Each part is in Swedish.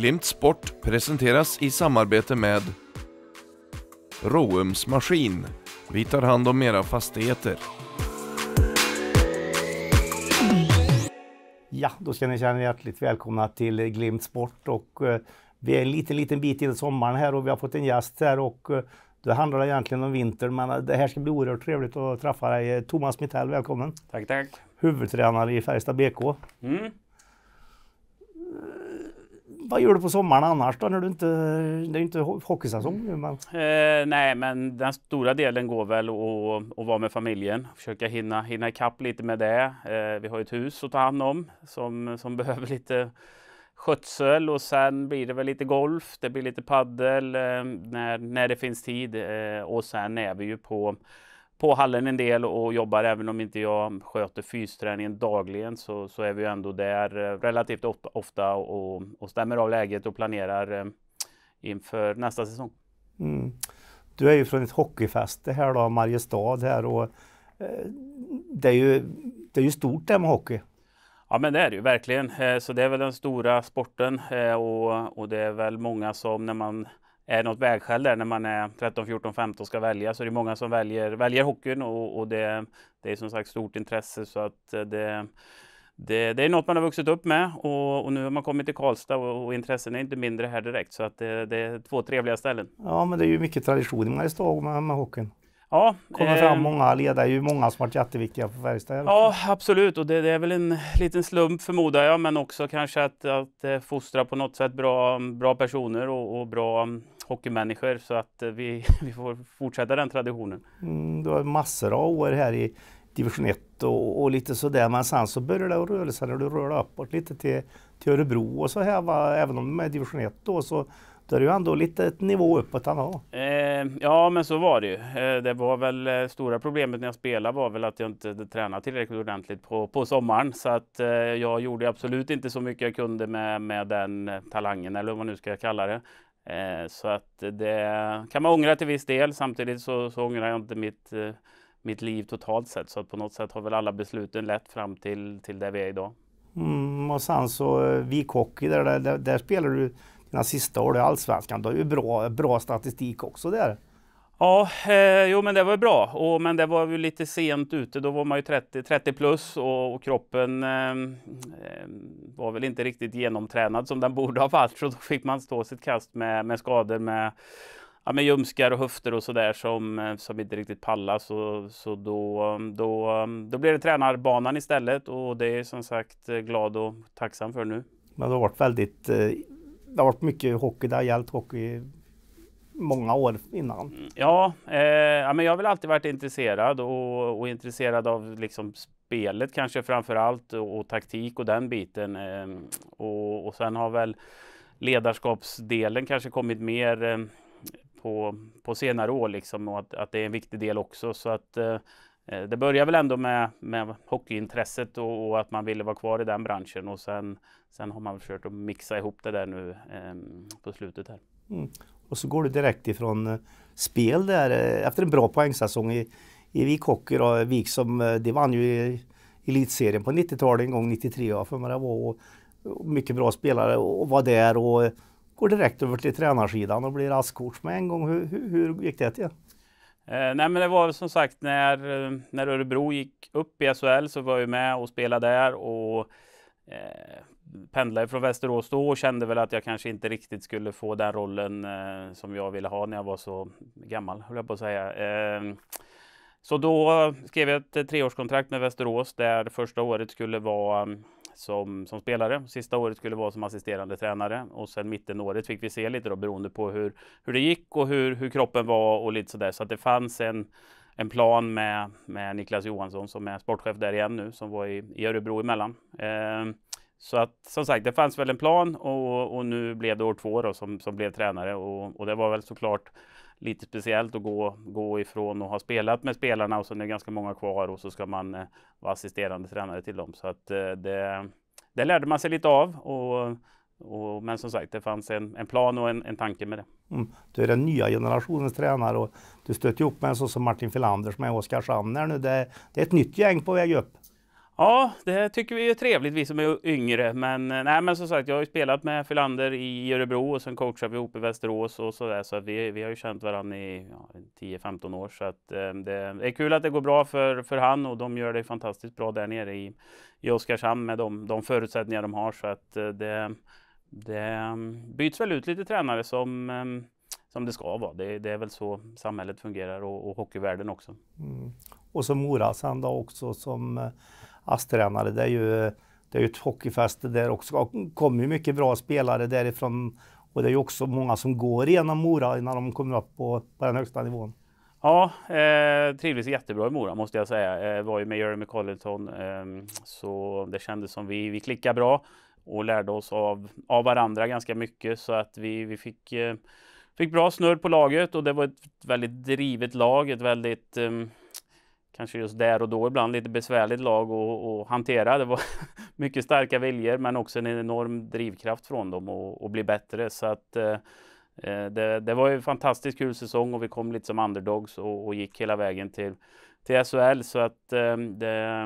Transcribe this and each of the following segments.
Glimt Sport presenteras i samarbete med Roums Maskin. Vi tar hand om era fastigheter. Ja, då ska ni känna er hjärtligt välkomna till Glimt Sport och eh, vi är en liten, liten bit in i sommaren här och vi har fått en gäst här och eh, det handlar egentligen om vintern men eh, det här ska bli oerhört trevligt att träffa dig. Eh, Thomas Mittell, välkommen! Tack, tack! Huvudtränare i Färjestad BK. Mm. Vad gör du på sommaren annars då när du inte, det är inte hockeysäsong nu? Men... Eh, nej, men den stora delen går väl att vara med familjen, försöka hinna, hinna ikapp lite med det. Eh, vi har ett hus att ta hand om som, som behöver lite skötsel och sen blir det väl lite golf, det blir lite paddel eh, när, när det finns tid eh, och sen är vi ju på på hallen en del och jobbar. Även om inte jag sköter fysträningen dagligen så, så är vi ändå där eh, relativt ofta och, och stämmer av läget och planerar eh, inför nästa säsong. Mm. Du är ju från ett hockeyfäste här då, Mariestad här och eh, det, är ju, det är ju stort det med hockey. Ja men det är det ju verkligen. Så det är väl den stora sporten och, och det är väl många som när man är något vägskäl där när man är 13, 14, 15 och ska välja. Så det är många som väljer, väljer hockeyn och, och det, det är som sagt stort intresse så att det det, det, är något man har vuxit upp med och, och nu har man kommit till Karlstad och, och, intressen är inte mindre här direkt. Så att det, det, är två trevliga ställen. Ja, men det är ju mycket tradition i Mariestad med, med hockeyn. Ja, kommer eh, fram många ledare, det är ju många som varit jätteviktiga för Färjestad. Ja, absolut. Och det, det, är väl en liten slump förmodar jag, men också kanske att, att eh, fostra på något sätt bra, bra personer och, och bra hockeymänniskor så att eh, vi, vi får fortsätta den traditionen. Mm, du har massor av år här i division 1 och, och lite sådär men sen så börjar det röra sig när du rör uppåt lite till, till Örebro och så här va? även om de är division 1 då så då är det ju ändå lite ett nivå uppåt ändå. Eh, ja men så var det ju. Eh, det var väl eh, stora problemet när jag spelade var väl att jag inte tränade tillräckligt ordentligt på, på sommaren så att eh, jag gjorde absolut inte så mycket jag kunde med, med den talangen eller vad man nu ska jag kalla det. Eh, så att det kan man ångra till viss del. Samtidigt så, så ångrar jag inte mitt, eh, mitt liv totalt sett. Så att på något sätt har väl alla besluten lett fram till, till där vi är idag. Mm, och sen så eh, Vik Hockey, där, där, där spelar du dina sista år i Allsvenskan. Du har ju bra, bra statistik också där. Ja, eh, jo men det var bra. Och, men det var ju lite sent ute, då var man ju 30, 30 plus och, och kroppen eh, var väl inte riktigt genomtränad som den borde ha varit. Så då fick man stå sitt kast med, med skador med, ja, med ljumskar och höfter och sådär som, eh, som inte riktigt pallar. Så, så då, då, då blev det tränarbanan istället och det är som sagt eh, glad och tacksam för nu. Men det har varit väldigt, eh, det har varit mycket hockey, det har gällt hockey många år innan. Ja, eh, ja men jag har väl alltid varit intresserad och, och intresserad av liksom spelet kanske framför allt och, och taktik och den biten. Eh, och, och sen har väl ledarskapsdelen kanske kommit mer eh, på, på senare år liksom och att, att det är en viktig del också. Så att eh, eh, det började väl ändå med, med hockeyintresset och, och, att man ville vara kvar i den branschen och sen, sen har man försökt att mixa ihop det där nu eh, på slutet här. Mm. Och så går du direkt ifrån eh, spel där eh, efter en bra poängsäsong i, i Vik Hockey. Vik som, eh, de vann ju elitserien på 90-talet en gång, 93 ja, för mig det var. Och, och mycket bra spelare och var där och går direkt över till tränarsidan och blir askcoach med en gång. Hur, hur, hur gick det till? nej, men det var som sagt när, när Örebro gick upp i SHL så var jag med och spelade där och eh, pendlade från Västerås då och kände väl att jag kanske inte riktigt skulle få den rollen eh, som jag ville ha när jag var så gammal, höll jag på att säga. Eh, så då skrev jag ett eh, treårskontrakt med Västerås där första året skulle vara mm, som, som spelare, sista året skulle vara som assisterande tränare och sen mittenåret fick vi se lite då beroende på hur, hur det gick och hur, hur kroppen var och lite sådär. Så att det fanns en, en plan med, med Niklas Johansson som är sportchef där igen nu, som var i, i Örebro emellan. Eh, så att som sagt, det fanns väl en plan och, och nu blev det år två då som, som blev tränare och, och det var väl såklart lite speciellt att gå, gå ifrån och ha spelat med spelarna och så är det ganska många kvar och så ska man eh, vara assisterande tränare till dem. Så att eh, det, det lärde man sig lite av. Och, och, men som sagt, det fanns en, en plan och en, en tanke med det. Mm. Du är den nya generationens tränare och du stötte ihop med en sån som Martin Filander som är i Oskarshamn nu. Det, det är ett nytt gäng på väg upp. Ja, det tycker vi är trevligt, vi som är yngre. Men, eh, nej, men som sagt, jag har ju spelat med Filander i Örebro och sen coachar vi ihop i Västerås och sådär. Så vi, vi har ju känt varandra i ja, 10-15 år. Så att, eh, det är kul att det går bra för, för han och de gör det fantastiskt bra där nere i, i Oskarshamn med de, de förutsättningar de har. Så att eh, det, det mm, byts väl ut lite tränare som eh, som det ska vara. Det, det, är väl så samhället fungerar och, och hockeyvärlden också. Mm. Och så Mora sen då också som eh, ASS-tränare. Det är ju, det är ett hockeyfäste där också. Det kommer ju mycket bra spelare därifrån. Och det är ju också många som går igenom Mora när de kommer upp på, på den högsta nivån. Ja, eh, trivdes jättebra i Mora måste jag säga. Eh, var ju med Jeremy Colleton, eh, så det kändes som vi, vi klickade bra och lärde oss av, av varandra ganska mycket så att vi, vi fick, eh, fick bra snurr på laget och det var ett väldigt drivet lag, ett väldigt ehm, kanske just där och då ibland lite besvärligt lag att, hantera. Det var mycket starka viljor men också en enorm drivkraft från dem att, att bli bättre. Så att, eh, eh, det, det, var en fantastiskt kul säsong och vi kom lite som underdogs och, och gick hela vägen till, till SHL. Så att eh, det,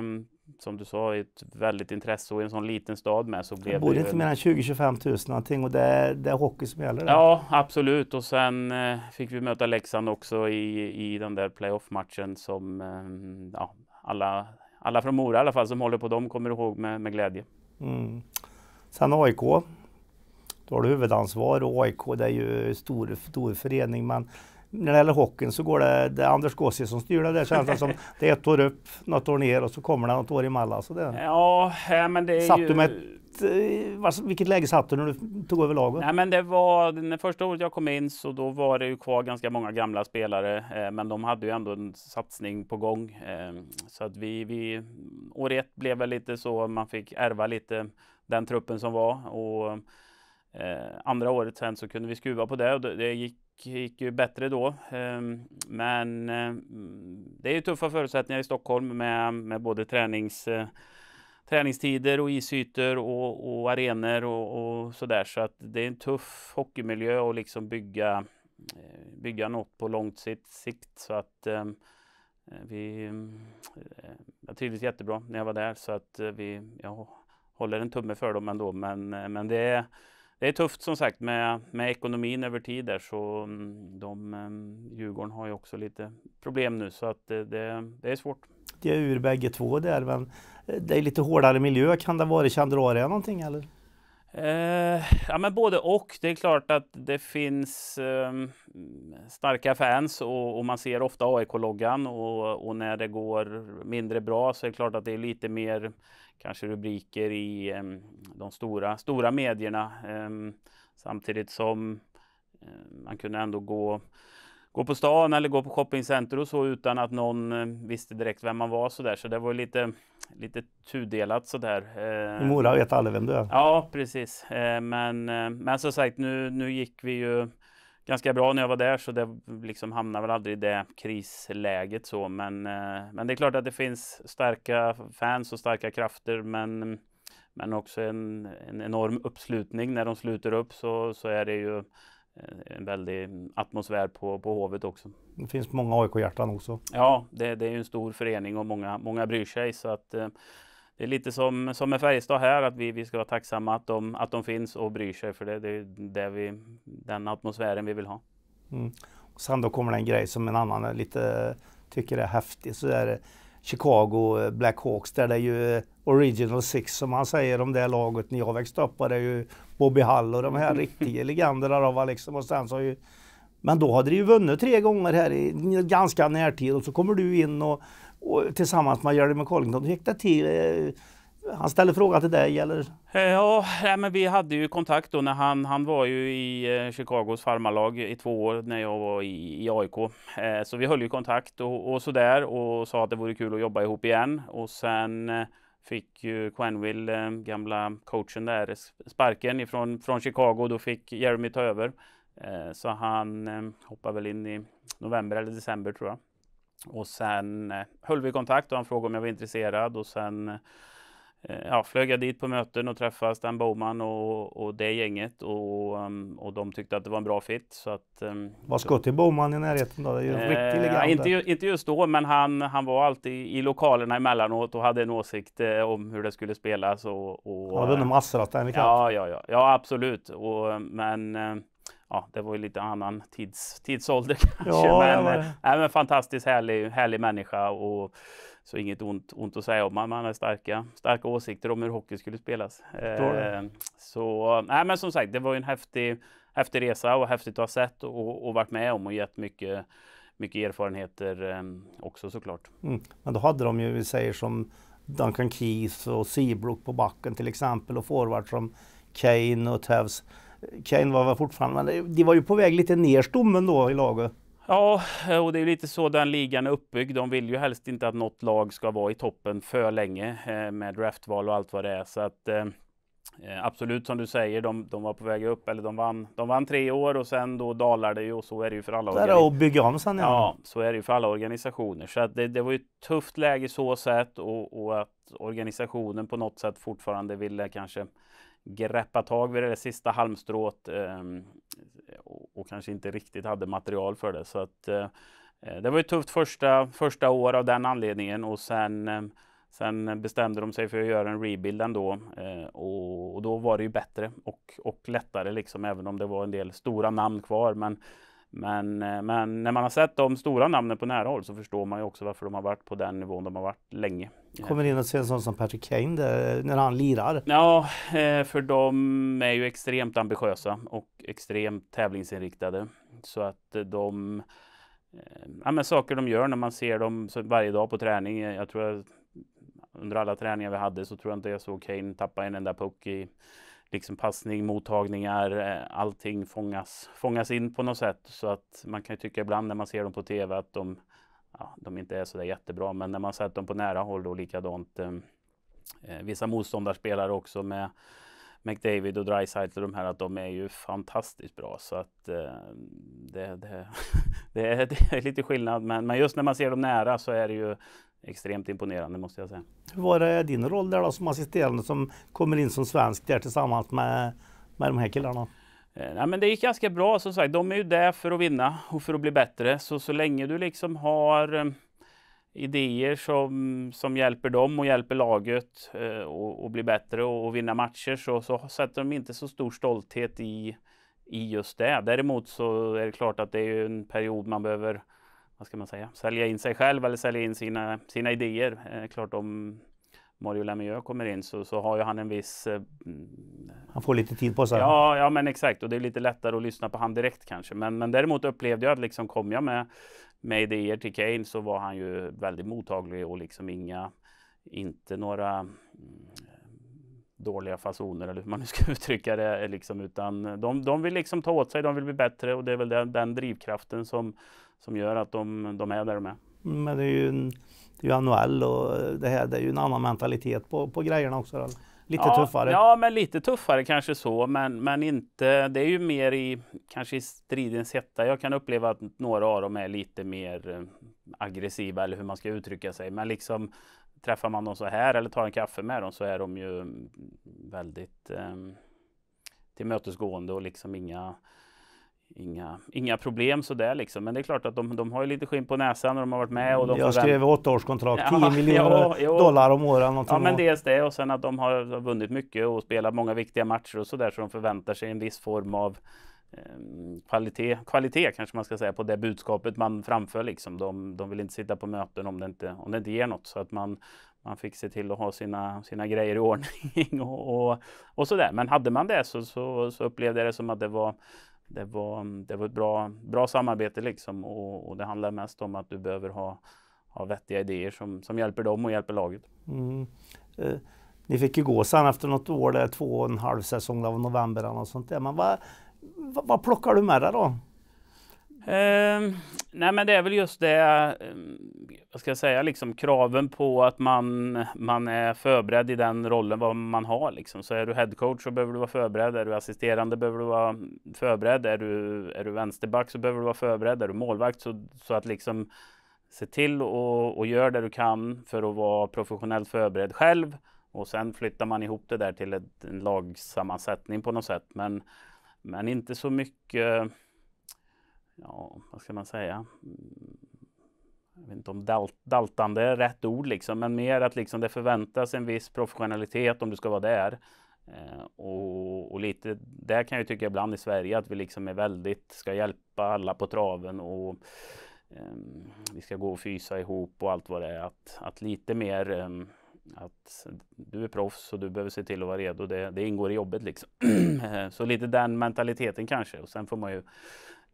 som du sa, ett väldigt intresse och i en sån liten stad med så blev det borde inte mer än 20-25 000 någonting och det är, det är hockey som gäller. Där. Ja, absolut. Och sen eh, fick vi möta Leksand också i, i den där playoff-matchen som eh, ja, alla, alla från Mora i alla fall som håller på dem kommer ihåg med, med glädje. Mm. Sen AIK. Då har du huvudansvar och AIK det är ju stor, stor förening men när det gäller hockeyn så går det, det är Anders Gåsje som styr det där känns det som. Det är ett år upp, något år ner och så kommer det något år emellan. Så det, ja, men det är satt ju... du med ett, eh, vilket läge satt du när du tog över laget? Nej, men det var, det första året jag kom in så då var det ju kvar ganska många gamla spelare, eh, men de hade ju ändå en satsning på gång. Eh, så att vi, vi, år ett blev väl lite så, man fick ärva lite den truppen som var. Och, eh, andra året sen så kunde vi skruva på det och det, det gick gick ju bättre då. Ehm, men ehm, det är ju tuffa förutsättningar i Stockholm med, med både tränings, eh, träningstider och isytor och, och arenor och, och sådär. Så att det är en tuff hockeymiljö att liksom bygga, eh, bygga något på långt sikt. Så att ehm, eh, vi, jag trivdes jättebra när jag var där så att vi, jag håller en tumme för dem ändå. Men, men det är det är tufft som sagt med, med ekonomin över tid där så mm, de, mm, Djurgården har ju också lite problem nu så att det, det, är svårt. Det är ur bägge två där men eh, det är lite hårdare miljö. Kan det vara i Chandraria någonting eller? Eh, ja, men både och. Det är klart att det finns eh, starka fans och, och, man ser ofta AIK-loggan och, och, när det går mindre bra så är det klart att det är lite mer kanske rubriker i eh, de stora, stora medierna. Ehm, samtidigt som ehm, man kunde ändå gå gå på stan eller gå på shoppingcenter och så utan att någon eh, visste direkt vem man var så där. Så det var lite, lite tudelat sådär. Eh. I Mora vet alla vem du är. Ja, precis. Eh, men, eh, men som sagt, nu, nu gick vi ju ganska bra när jag var där så det liksom hamnade väl aldrig i det krisläget så. Men, men det är klart att det finns starka fans och starka krafter men, men också en, en enorm uppslutning. När de sluter upp så, så är det ju Eh, en väldig atmosfär på, på Hovet också. Det finns många AIK-hjärtan också. Ja, det, det är en stor förening och många, många bryr sig. Så att, eh, det är lite som, som med Färjestad här, att vi, vi ska vara tacksamma att de, att de finns och bryr sig. För det, det är det vi, den atmosfären vi vill ha. Mm. Och sen då kommer det en grej som en annan lite tycker är häftig. Så är det Chicago eh, Blackhawks där det är ju eh, Original Six som man säger om det laget när jag växte upp var det ju Bobby Hall och de här riktiga legenderna då var liksom och sen så ju men då hade de ju vunnit tre gånger här i ganska närtid och så kommer du in och, och tillsammans med Jerry McCollington gick det till eh, han ställde frågan till dig eller? Eh, ja, men vi hade ju kontakt då när han, han var ju i eh, Chicagos farmarlag i två år när jag var i, i AIK. Eh, så vi höll ju kontakt och, och sådär och sa att det vore kul att jobba ihop igen. Och sen fick ju Quenville, gamla coachen där, sparken ifrån, från Chicago. Då fick Jeremy ta över. Så han hoppade väl in i november eller december tror jag. Och sen höll vi kontakt och han frågade om jag var intresserad och sen Eh, ja, flög jag dit på möten och träffade Stan Bowman och, och det gänget och, ehm, och de tyckte att det var en bra fit. Så att, ehm, var Scottie Bowman i närheten då? Det är ju en riktig eh, legend. Inte, inte just då, men han, han var alltid i lokalerna emellanåt och hade en åsikt eh, om hur det skulle spelas. Och, och, han hade nog eh, massor att den ja, ja, ja, ja, absolut. Och, ehm, men ja, det var ju lite annan tids, tidsålder kanske. Ja, men, ja, men fantastiskt härlig, härlig människa. Och, så inget ont, ont att säga om man har starka, starka åsikter om hur hockey skulle spelas. Eh, så, nej, men som sagt, det var en häftig, häftig resa och häftigt att ha sett och, och varit med om och gett mycket, mycket erfarenheter eh, också såklart. Mm. Men då hade de ju, vi säger som Duncan Keith och Seabrook på backen till exempel och forward som Kane och Tevs. Kane var väl fortfarande, men de var ju på väg lite ner stommen då i laget. Ja, och det är lite så den ligan är uppbyggd. De vill ju helst inte att något lag ska vara i toppen för länge eh, med draftval och allt vad det är. Så att, eh, eh, absolut som du säger, de, de var på väg upp, eller de vann, de vann tre år och sen då dalar det ju och så är det ju för alla. Det är att bygga om sen. Ja. ja, så är det ju för alla organisationer. Så att det, det var ju ett tufft läge så sätt och, och, att organisationen på något sätt fortfarande ville kanske greppa tag vid det sista halmstrået. Ehm, och kanske inte riktigt hade material för det. Så att, eh, det var ett tufft första, första år av den anledningen och sen, eh, sen bestämde de sig för att göra en rebuild ändå eh, och, och då var det ju bättre och, och lättare liksom även om det var en del stora namn kvar. Men, men, men när man har sett de stora namnen på nära håll så förstår man ju också varför de har varit på den nivån de har varit länge. Kommer in och ser en sån som Patrick Kane där, eh, när han lirar. Ja, eh, för de är ju extremt ambitiösa och extremt tävlingsinriktade. Så att eh, de... Ja, men saker de gör när man ser dem varje dag på träning. Jag tror att under alla träningar vi hade så tror jag inte jag såg Kane tappa en enda puck i liksom passning, mottagningar, allting fångas, fångas in på något sätt. Så att man kan ju tycka ibland när man ser dem på tv att de ja, de inte är sådär jättebra. Men när man sett dem på nära håll då likadant eh, eh vissa motståndarspelare också med McDavid och Dreisaitl och de här att de är ju fantastiskt bra så att eh, det, det, det, är, det, är, lite skillnad men, men just när man ser dem nära så är det ju extremt imponerande måste jag säga. Hur var det din roll där då som assisterande som kommer in som svensk där tillsammans med, med de här killarna? Eh, ja, men det gick ganska bra som sagt. De är ju där för att vinna och för att bli bättre. Så, så länge du liksom har eh, idéer som, som hjälper dem och hjälper laget eh, bli bättre och, och, vinna matcher så, så sätter de inte så stor stolthet i, i just det. Däremot så är det klart att det är en period man behöver vad ska man säga, sälja in sig själv eller sälja in sina, sina idéer. Eh, klart de Mario Lemieux kommer in så, så har ju han en viss... Eh, mm, han får lite tid på sig. Ja, ja men exakt och det är lite lättare att lyssna på han direkt kanske. Men, men däremot upplevde jag att liksom kom jag med, med idéer till Kane så var han ju väldigt mottaglig och liksom inga, inte några mm, dåliga fasoner eller hur man nu ska uttrycka det. Liksom, utan de, de vill liksom ta åt sig, de vill bli bättre och det är väl den, den drivkraften som, som gör att de, de är där de är. Mm, men det är ju en det är ju NHL och det här, det är ju en annan mentalitet på, på grejerna också. Eller? Lite ja, tuffare? Ja, men lite tuffare kanske så, men, men inte. Det är ju mer i kanske i stridens hetta. Jag kan uppleva att några av dem är lite mer eh, aggressiva eller hur man ska uttrycka sig, men liksom träffar man dem så här eller tar en kaffe med dem så är de ju väldigt eh, tillmötesgående och liksom inga inga, inga problem sådär liksom. Men det är klart att de, de har ju lite skinn på näsan när de har varit med. Och de jag skrev åttaårskontrakt, 10 ja, miljoner ja, dollar om året. Ja, men dels det och sen att de har vunnit mycket och spelat många viktiga matcher och sådär. Så de förväntar sig en viss form av ehm, kvalitet, kvalitet kanske man ska säga på det budskapet man framför. Liksom. De, de vill inte sitta på möten om det inte, om det inte ger något. Så att man, man fick se till att ha sina, sina grejer i ordning och, och, och sådär. Men hade man det så, så, så upplevde jag det som att det var det var, det var ett bra, bra samarbete liksom och, och det handlar mest om att du behöver ha, ha vettiga idéer som, som hjälper dem och hjälper laget. Mm. Eh, ni fick ju gå sen efter något år, det är två och en halv säsong, av november eller något sånt där. Men vad, vad, vad plockar du med dig då? Eh, nej, men det är väl just det, ehm, vad ska jag säga, liksom kraven på att man, man är förberedd i den rollen vad man har. Liksom. Så är du headcoach så behöver du vara förberedd. Är du assisterande behöver du vara förberedd. Är du, är du vänsterback så behöver du vara förberedd. Är du målvakt så, så att liksom se till och, och gör det du kan för att vara professionellt förberedd själv. Och sen flyttar man ihop det där till ett, en lagsammansättning på något sätt. Men, men inte så mycket ja, vad ska man säga? Mm, jag vet inte om dalt, daltande är rätt ord, liksom, men mer att liksom det förväntas en viss professionalitet om du ska vara där. Eh, och, och, lite där kan jag tycka ibland i Sverige att vi liksom är väldigt, ska hjälpa alla på traven och eh, vi ska gå och fysa ihop och allt vad det är. Att, att lite mer eh, att du är proffs och du behöver se till att vara redo. Det, det ingår i jobbet liksom. Eh, så lite den mentaliteten kanske och sen får man ju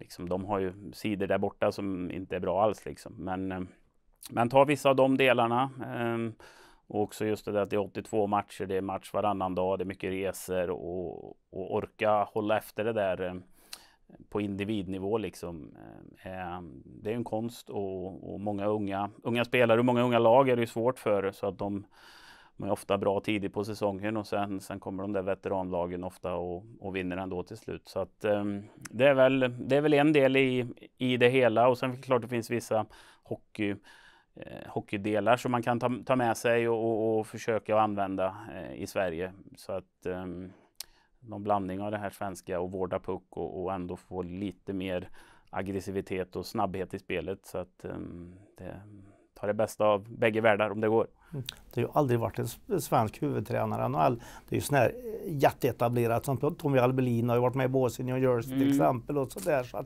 Liksom, de har ju sidor där borta som inte är bra alls. Liksom. Men, eh, men ta vissa av de delarna. Ehm, och också just det där att det är 82 matcher, det är match varannan dag, det är mycket resor och, och orka hålla efter det där eh, på individnivå liksom. Eh, ehm, det är en konst och, och, många unga, unga spelare och många unga lag är det svårt för så att de de är ofta bra tidigt på säsongen och sen, sen kommer de där veteranlagen ofta och, och vinner ändå till slut. Så att, um, det, är väl, det är väl en del i, i det hela och sen klart det finns vissa hockey eh, hockeydelar som man kan ta, ta med sig och, och, och försöka använda eh, i Sverige. Så att um, någon blandning av det här svenska och vårda puck och, och ändå få lite mer aggressivitet och snabbhet i spelet så att um, det tar det bästa av bägge världar om det går. Mm. Det har ju aldrig varit en svensk huvudtränare i NHL. Det är ju sådana här eh, jätteetablerat som Tommy Albelin har ju varit med i Båsen och Jersey mm. till exempel och sådär. Så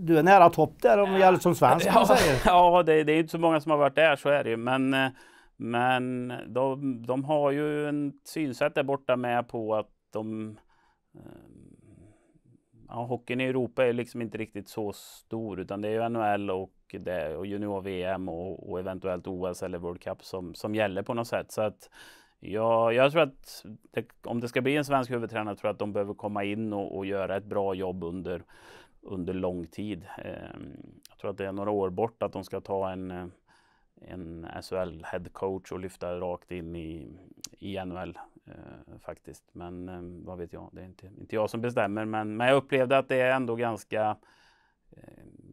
du är nära topp där om det gäller som svensk. Ja, säger. ja det, det är inte så många som har varit där, så är det ju. Men, eh, men de, de har ju ett synsätt där borta med på att de eh, ja, hockeyn i Europa är liksom inte riktigt så stor utan det är ju NHL och, det, och junior-VM och, och, eventuellt OS eller World Cup som, som gäller på något sätt. Så att Ja, jag tror att det, om det ska bli en svensk huvudtränare tror jag att de behöver komma in och, och göra ett bra jobb under, under lång tid. Ehm, jag tror att det är några år bort att de ska ta en, en SHL headcoach och lyfta rakt in i, i NHL eh, faktiskt. Men eh, vad vet jag, det är inte, inte jag som bestämmer. Men, men jag upplevde att det är ändå ganska, eh,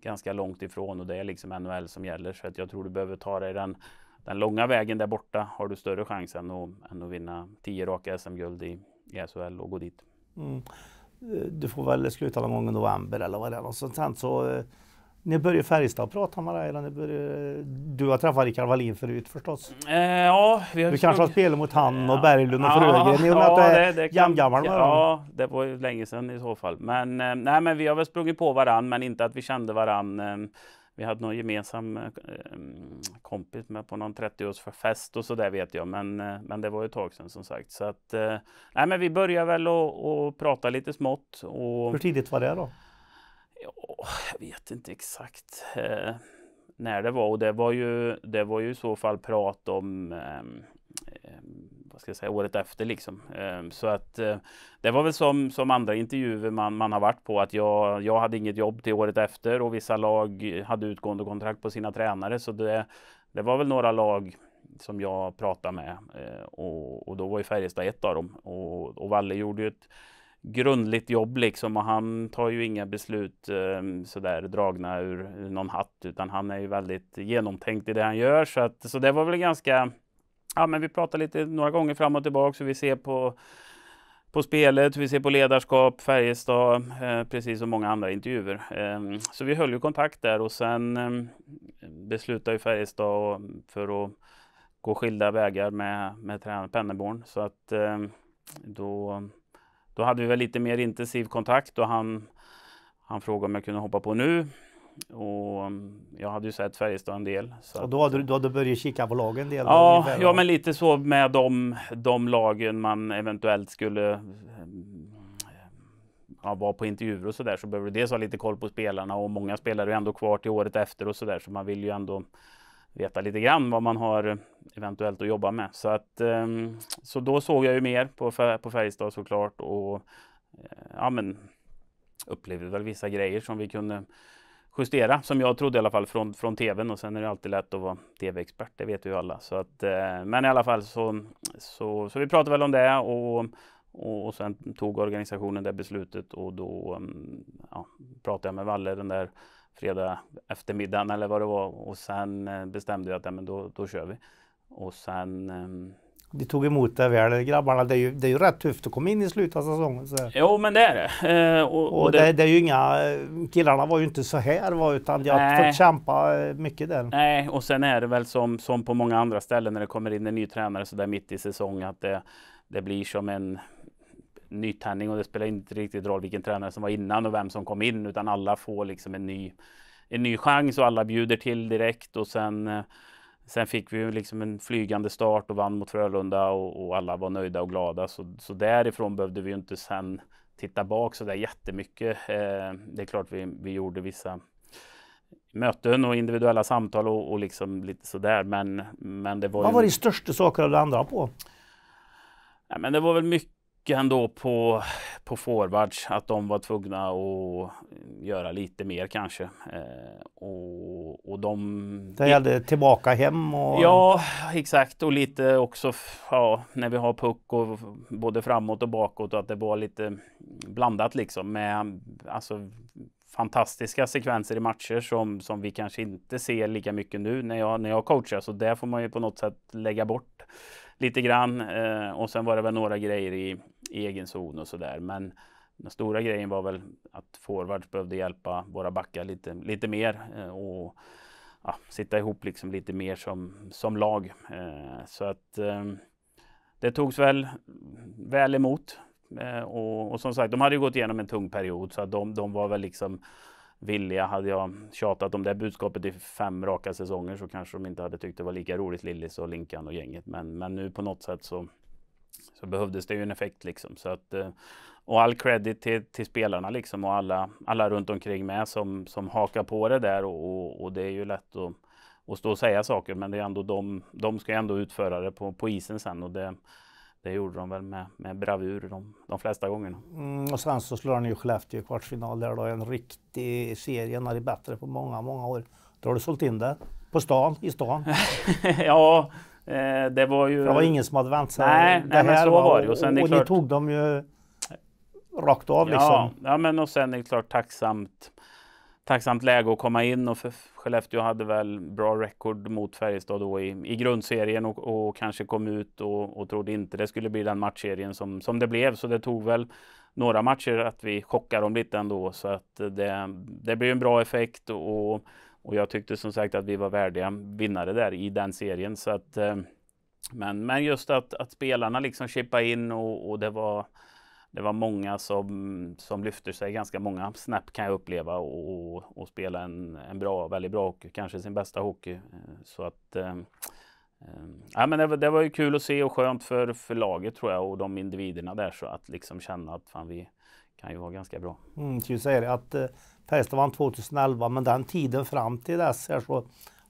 ganska långt ifrån och det är liksom NHL som gäller. Så att jag tror du behöver ta dig den, den långa vägen där borta. Har du större chans än att, än att vinna tio raka SM-guld i, i SHL och gå dit. Mm. Eh, du får väl sluta någon gång i november eller vad det är, något sånt här. Så, eh, när började Färjestad prata med dig? började... Du har träffat Rikard Wallin förut förstås? Eh, ja, vi har du kanske har spelat mot han och Berglund och ja, Frögren? Ni ja, det, det, det kan... med Ja, det var ju länge sedan i så fall. Men, eh, nej, men vi har väl sprungit på varann, men inte att vi kände varann. Eh, vi hade någon gemensam eh, ehm, kompis med på någon 30-årsfest och så där vet jag. Men, eh, men det var ju ett tag sedan som sagt. Så att, eh, nej, men vi började väl att prata lite smått. Och... Hur tidigt var det då? Ja, jag vet inte exakt eh, när det var och det var ju, det var ju i så fall prat om eh, vad ska jag säga, året efter liksom. Eh, så att eh, det var väl som, som andra intervjuer man, man har varit på att jag, jag hade inget jobb till året efter och vissa lag hade utgående kontrakt på sina tränare så det, det var väl några lag som jag pratade med eh, och, och då var ju Färjestad ett av dem och, och Valle gjorde ju ett grundligt jobb liksom och han tar ju inga beslut eh, sådär dragna ur, ur någon hatt utan han är ju väldigt genomtänkt i det han gör så att så det var väl ganska ja men vi pratar lite några gånger fram och tillbaka så vi ser på på spelet, vi ser på ledarskap, Färjestad, eh, precis som många andra intervjuer. Eh, så vi höll ju kontakt där och sen eh, beslutade ju Färjestad för att gå skilda vägar med, med tränaren Penneborn. Så att eh, då då hade vi väl lite mer intensiv kontakt och han, han frågade om jag kunde hoppa på nu. Och mm, jag hade ju sett Färjestad en del. och då hade, du, då hade du börjat kika på lagen en del? Ja, ja men lite så med de, de lagen man eventuellt skulle mm, ja, vara på intervjuer och sådär så behöver du dels ha lite koll på spelarna och många spelare är ändå kvar till året efter och sådär så man vill ju ändå veta lite grann vad man har eh, eventuellt att jobba med. Så, att, ehm, så då såg jag ju mer på, på Färjestad såklart och eh, ja, men, upplevde väl vissa grejer som vi kunde justera, som jag trodde i alla fall från, från tvn och sen är det alltid lätt att vara tv-expert, det vet vi ju alla. Så att, eh, men i alla fall så, så, så vi pratade väl om det och och, sen tog organisationen det beslutet och då ehm, ja, pratade jag med Valle, den där fredag eftermiddagen eller vad det var och sen eh, bestämde jag att ja, men då, då kör vi. Och sen... Um... De tog emot det väl grabbarna. Det är, ju, det är ju rätt tufft att komma in i slutet av säsongen. Så. Jo men det är det. Eh, och, och, och det, det, det, är ju inga... Eh, killarna var ju inte så här va, utan de har fått kämpa eh, mycket där. Nej och sen är det väl som, som på många andra ställen när det kommer in en ny tränare så där mitt i säsong att det, det blir som en nytändning och det spelar inte riktigt roll vilken tränare som var innan och vem som kom in utan alla får liksom en ny, en ny chans och alla bjuder till direkt och sen eh, Sen fick vi liksom en flygande start och vann mot Frölunda och, och alla var nöjda och glada. Så, så därifrån behövde vi inte sen titta bak så där jättemycket. Eh, det är klart vi, vi gjorde vissa möten och individuella samtal och, och liksom lite sådär. Men, men det var Vad var ju... din största sak du landade på? Ja, men det var väl mycket han då på, på forwards att de var tvungna att göra lite mer kanske. Eh, och, och de... Det gällde tillbaka hem och... Ja, exakt. Och lite också ja, när vi har puck och både framåt och bakåt och att det var lite blandat liksom med alltså, fantastiska sekvenser i matcher som, som vi kanske inte ser lika mycket nu när jag, när jag coachar. Så det får man ju på något sätt lägga bort lite grann. Eh, och sen var det väl några grejer i, egen zon och sådär. Men den stora grejen var väl att forwards behövde hjälpa våra backar lite, lite mer eh, och ja, sitta ihop liksom lite mer som, som lag. Eh, så att ehm, det togs väl väl emot. Eh, och, och som sagt, de hade ju gått igenom en tung period så att de, de var väl liksom villiga. Hade jag tjatat om det budskapet i fem raka säsonger så kanske de inte hade tyckt det var lika roligt, Lillis och Linkan och gänget. Men, men nu på något sätt så så behövdes det ju en effekt liksom. Så att, eh, och all credit till, till spelarna liksom och alla, alla runt omkring med som, som hakar på det där och, och, och det är ju lätt att och stå och säga saker men det är ändå de, de ska ändå utföra det på, på isen sen och det, det gjorde de väl med, med bravur de, de flesta gångerna. Mm, och sen så slår han ju Skellefteå i kvartsfinal där då, en riktig serie när det är bättre på många, många år. Då har du sålt in det på stan, i stan. ja, Eh, det var ju... Det var ingen som hade vänt sig. Nej, det nej men så var, var det. Och, sen och, och klart... ni tog dem ju rakt av liksom. Ja, ja men och sen är det klart tacksamt, tacksamt läge att komma in och för Skellefteå hade väl bra rekord mot Färjestad då i, i grundserien och, och kanske kom ut och, och trodde inte det skulle bli den matchserien som, som det blev. Så det tog väl några matcher att vi chockade dem lite ändå så att det, det blev en bra effekt och och jag tyckte som sagt att vi var värdiga vinnare där i den serien. Så att, eh, men, men just att, att spelarna liksom chippade in och, och, det var det var många som, som lyfter sig, ganska många snäpp kan jag uppleva och, och, och spela en, en bra, väldigt bra hockey, kanske sin bästa hockey. Eh, så att eh, Ja, men det, var, det var ju kul att se och skönt för, för laget tror jag och de individerna där så att liksom känna att fan vi kan ju vara ganska bra. Mm, kan ju det att testade han 2011, men den tiden fram till dess här så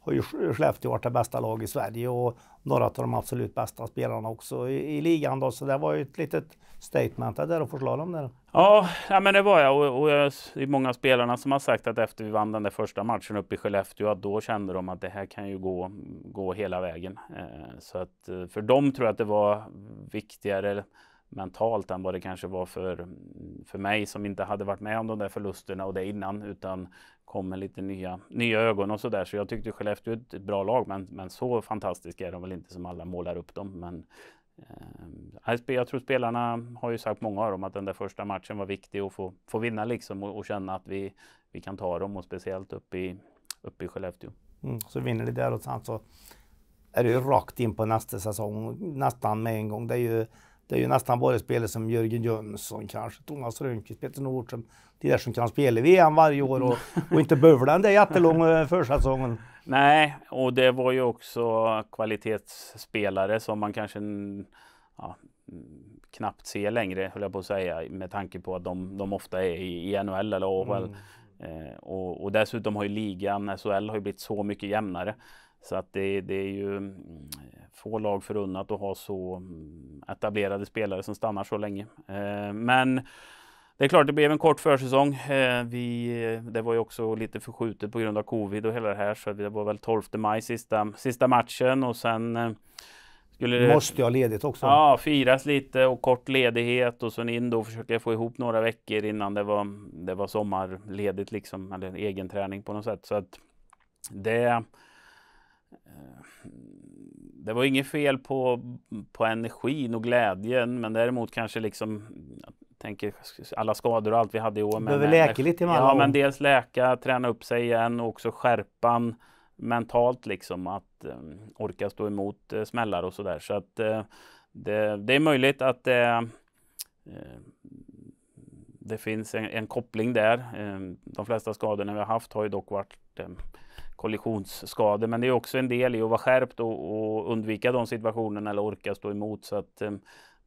har ju Skellefteå varit det bästa laget i Sverige och några av de absolut bästa spelarna också i, i ligan. Då. Så det var ju ett litet statement där att få slå dem där. Ja, men det var jag. Och, och jag, det är många spelarna som har sagt att efter vi vann den där första matchen uppe i Skellefteå, att då kände de att det här kan ju gå, gå hela vägen. Eh, så att eh, för dem tror jag att det var viktigare mentalt än vad det kanske var för, för mig som inte hade varit med om de där förlusterna och det innan utan kom med lite nya, nya ögon och sådär. Så jag tyckte Skellefteå är ett bra lag men, men så fantastiska är de väl inte som alla målar upp dem. Men, eh, jag tror spelarna har ju sagt, många av dem, att den där första matchen var viktig att få, få vinna liksom och, och känna att vi, vi kan ta dem och speciellt uppe i, uppe i Skellefteå. Mm, så vinner de där och sen så är det ju rakt in på nästa säsong nästan med en gång. Det är ju det är ju nästan bara spelare som Jörgen Jönsson kanske, Thomas Rönnqvist, Peter Nordström. Det där som kan spela VM varje år och, och inte behöver den där jättelånga försäsongen. Nej, och det var ju också kvalitetsspelare som man kanske ja, knappt ser längre, höll jag på att säga, med tanke på att de, de ofta är i, i NHL eller AHL. Mm. Eh, och, och, dessutom har ju ligan, SHL, har ju blivit så mycket jämnare. Så att det, det är ju mm, få lag förunnat att ha så mm, etablerade spelare som stannar så länge. Eh, men det är klart, det blev en kort försäsong. Eh, vi, det var ju också lite förskjutet på grund av covid och hela det här, så det var väl 12 maj sista, sista matchen och sen eh, skulle Måste jag ledigt också? Ja, firas lite och kort ledighet och sen in då försöka få ihop några veckor innan det var, det var sommarledigt liksom, eller egen träning på något sätt. Så att det Eh, det var inget fel på, på energin och glädjen, men däremot kanske liksom tänker alla skador och allt vi hade i år. Behöver läka lite med Ja, men dels läka, träna upp sig igen och också skärpan mentalt liksom att um, orka stå emot uh, smällar och sådär. Så att uh, det, det, är möjligt att uh, det finns en, en koppling där. de flesta skadorna vi har haft har ju dock varit kollisionsskador. Men det är också en del i att vara skärpt och, och undvika de situationerna eller orka stå emot. Så att, eh,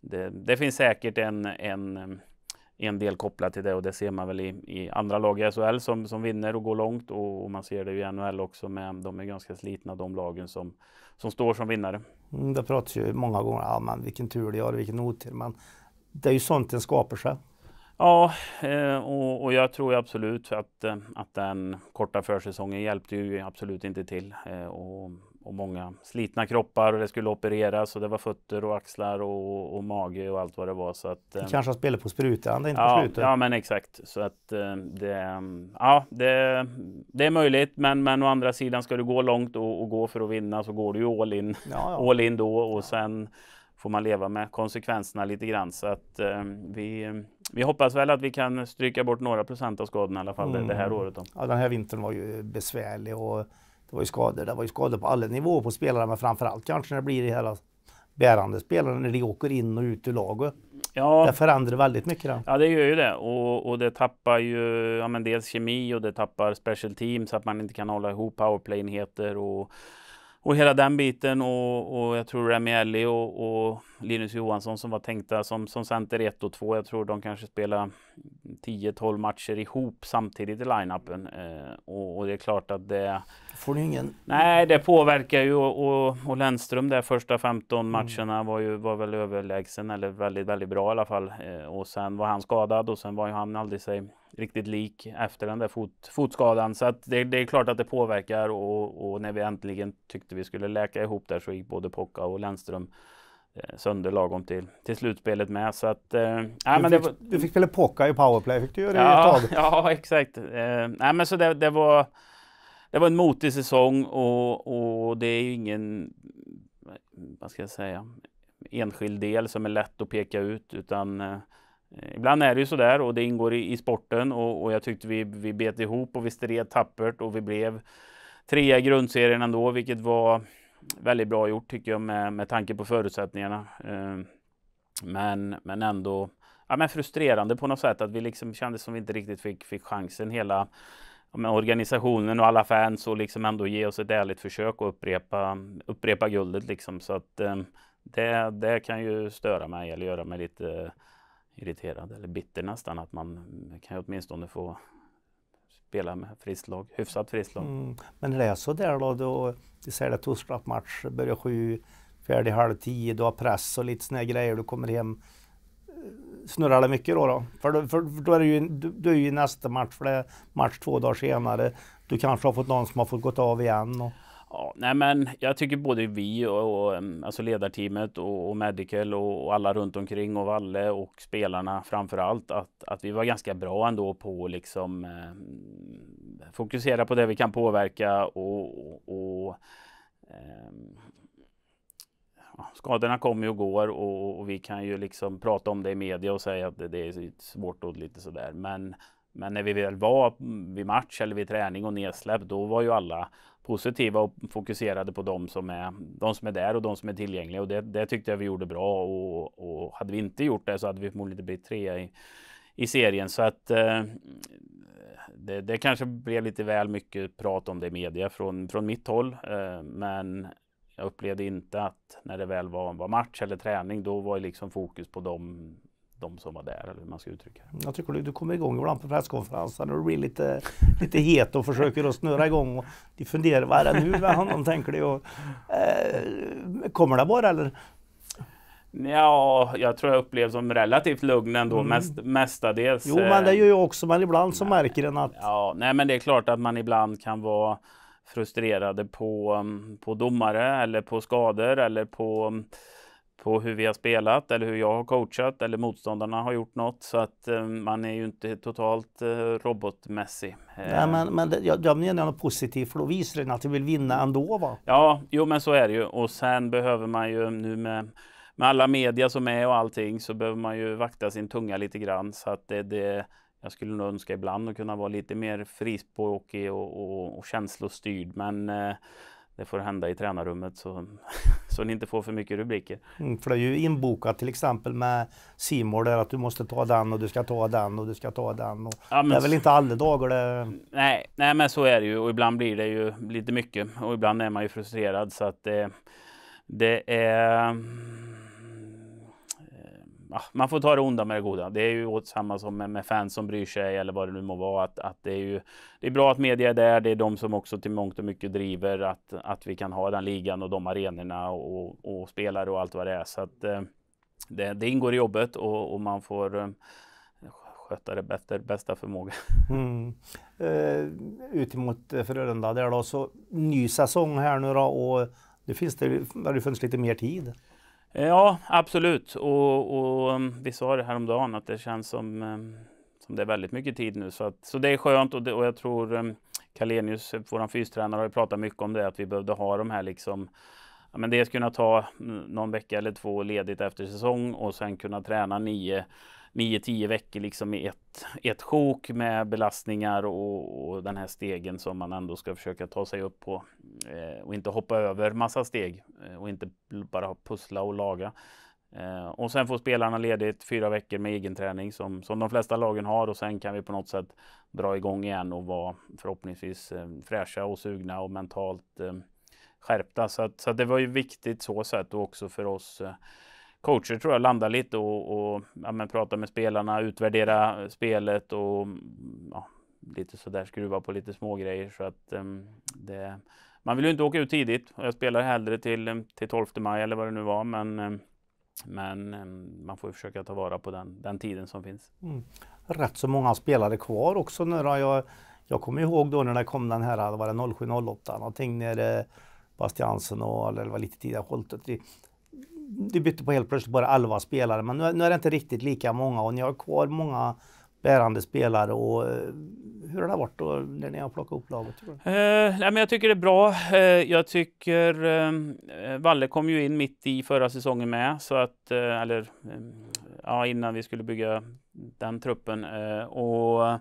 det, det, finns säkert en, en, eh, en del kopplat till det och det ser man väl i, i andra lag i SHL som, som vinner och går långt och, och man ser det i NHL också men de är ganska slitna de lagen som, som står som vinnare. Mm, det pratas ju många gånger om ja, vilken tur de har, vilken otur. Men det är ju sånt en skapar sig. Ja, eh, och, jag tror absolut att, eh, att den korta försäsongen hjälpte ju absolut inte till. Eh, och, och många slitna kroppar och det skulle opereras och det var fötter och axlar och, och mage och allt vad det var. Så att, det kanske har spelat på sprutan, inte ja, på slutet. Ja, men exakt. Så att det, ja, det, det är möjligt, men, men å andra sidan ska du gå långt och, och gå för att vinna så går du ju all in, ja, ja. All in då och sen får man leva med konsekvenserna lite grann. Så att eh, vi, vi hoppas väl att vi kan stryka bort några procent av skadorna i alla fall mm. det, här mm. året. Då. Ja, den här vintern var ju besvärlig och det var ju skador. Det var ju skador på alla nivåer på spelarna, men framförallt kanske när det blir det hela bärande spelarna när de åker in och ut ur laget. Ja, det förändrar väldigt mycket. Då. Ja, det gör ju det. Och, och det tappar ju ja, men dels kemi och det tappar special teams, så att man inte kan hålla ihop powerplay-enheter och och hela den biten och, och jag tror Remi Elli och, och, Linus Johansson som var tänkta som, som center 1 och 2. Jag tror de kanske spelar 10-12 matcher ihop samtidigt i line-upen. Eh, och, och, det är klart att det får ni ingen... Nej, det påverkar ju och, och Lennström där första 15 mm. matcherna var ju var väl överlägsen eller väldigt, väldigt bra i alla fall. Eh, och sen var han skadad och sen var ju han aldrig sig riktigt lik efter den där fot, fotskadan. Så att det, det, är klart att det påverkar och, och, när vi äntligen tyckte vi skulle läka ihop där så gick både Pocka och Lennström eh, sönder lagom till, till slutspelet med. Så att, eh, du, nej, men fick, det, du fick spela Pocka i powerplay, fick du göra det ja, ett tag? Ja, exakt. Eh, nej, men så det, det var det var en motig säsong och, och det är ju ingen, vad ska jag säga, enskild del som är lätt att peka ut utan eh, ibland är det ju sådär och det ingår i, i sporten och, och, jag tyckte vi, vi bet ihop och vi stred tappert och vi blev trea i grundserien ändå vilket var väldigt bra gjort tycker jag med, med tanke på förutsättningarna. Eh, men, men ändå ja, men frustrerande på något sätt att vi liksom kände som vi inte riktigt fick, fick chansen hela med organisationen och alla fans och liksom ändå ge oss ett ärligt försök att upprepa, upprepa guldet liksom. Så att eh, det, det kan ju störa mig eller göra mig lite irriterad eller bitter nästan att man kan ju åtminstone få spela med friskt lag, hyfsat friskt lag. Mm. Men det är så där då, då du säger att det är match börjar sju, färdig halv tio, du har press och lite sådana grejer, du kommer hem snurrar det mycket då. då. För, då, för då är det ju, du, du, är ju nästa match, för det är match två dagar senare. Du kanske har fått någon som har fått gått av igen. Och... Ja, nej men jag tycker både vi och, och alltså ledarteamet och, och Medical och, och, alla runt omkring och Valle och spelarna framför allt att, att vi var ganska bra ändå på att liksom eh, fokusera på det vi kan påverka och, och eh, skadorna kommer och går och, och, vi kan ju liksom prata om det i media och säga att det, det är svårt och lite sådär. Men, men när vi väl var vid match eller vid träning och nedsläpp, då var ju alla positiva och fokuserade på de som är, de som är där och de som är tillgängliga. Och det, det tyckte jag vi gjorde bra och, och hade vi inte gjort det så hade vi förmodligen inte blivit trea i, i serien. Så att eh, det, det, kanske blev lite väl mycket prat om det i media från, från mitt håll. Eh, men jag upplevde inte att när det väl var, var match eller träning, då var det liksom fokus på dem de som var där, eller hur man ska uttrycka det. Jag tycker du, du kommer igång ibland på presskonferensen och blir lite, lite het och försöker att snurra igång. Och de funderar, vad är det nu med honom tänker de. Och, eh, kommer det bara eller? Ja, jag tror jag upplevs som relativt lugn ändå, mm. mest, mestadels. Jo, men det eh, gör jag också, men ibland så märker den att... Ja, nej, men det är klart att man ibland kan vara frustrerade på, mm, på domare eller på skador eller på, mm, på hur vi har spelat eller hur jag har coachat eller motståndarna har gjort något. Så att eh, man är ju inte totalt eh, robotmässig. Eh. Nej, men, men jag, jag menar något positivt för då visar det att du vill vinna ändå va? Ja, jo men så är det ju och sen behöver man ju nu med med alla media som är och allting så behöver man ju vakta sin tunga lite grann så att det, det jag skulle nog önska ibland att kunna vara lite mer frispråkig och, och, och känslostyrd men eh, det får hända i tränarrummet så, så ni inte får för mycket rubriker. Mm, för det är ju inbokat till exempel med Simor där att du måste ta den och du ska ta den och du ska ta den. Och ja, det är väl inte alla dagar det... Nej, nej, men så är det ju och ibland blir det ju lite mycket och ibland är man ju frustrerad så att eh, det är man får ta det onda med det goda. Det är ju samma som med, med, fans som bryr sig eller vad det nu må vara. Att, att det, är ju, det är bra att media är där. Det är de som också till mångt och mycket driver att, att vi kan ha den ligan och de arenorna och, och, och spelare och allt vad det är. Så att, eh, det, det ingår i jobbet och, och man får eh, sköta det bättre, bästa förmåga. Mm. Eh, ut mot Frölunda där då, så ny säsong här nu då och det finns det, har det funnits lite mer tid. Eh, ja, absolut. Och, och, mm, vi sa det här om dagen att det känns som, mm, som det är väldigt mycket tid nu. Så, att, så det är skönt och, det, och jag tror mm, Kalenius, vår fystränare, har ju pratat mycket om det, att vi behövde ha de här liksom men dels kunna ta någon vecka eller två ledigt efter säsong och sen kunna träna nio 9-10 veckor liksom i ett, ett sjok med belastningar och, och, den här stegen som man ändå ska försöka ta sig upp på eh, och inte hoppa över massa steg eh, och inte bara pussla och laga. Eh, och sen får spelarna ledigt fyra veckor med egen träning som, som de flesta lagen har och sen kan vi på något sätt dra igång igen och vara förhoppningsvis eh, fräscha och sugna och mentalt eh, skärpta. Så, att, så att det var ju viktigt så sätt och också för oss eh, coacher tror jag landar lite och, och ja, men, prata med spelarna, utvärdera spelet och ja, lite sådär skruva på lite små grejer så att um, det, man vill ju inte åka ut tidigt och jag spelar hellre till, ehm, till 12 maj eller vad det nu var men ehm, men man får ju försöka ta vara på den, den tiden som finns. Mm. Rätt så många spelare kvar också nu då. Jag, jag kommer ihåg då när det kom den här, var det 07-08 någonting när Bastiansen och eller det var lite tidigare Holtet du bytte på helt plötsligt bara 11 spelare, men nu, nu, är det inte riktigt lika många och ni har kvar många bärande spelare. Och, eh, hur har det varit då när ni har plockat upp laget? Tror jag. Eh, men jag tycker det är bra. Eh, jag tycker ehm, eh, Valle kom ju in mitt i förra säsongen med, så att, eh, eller ehm, ja, innan vi skulle bygga den truppen. Eh, och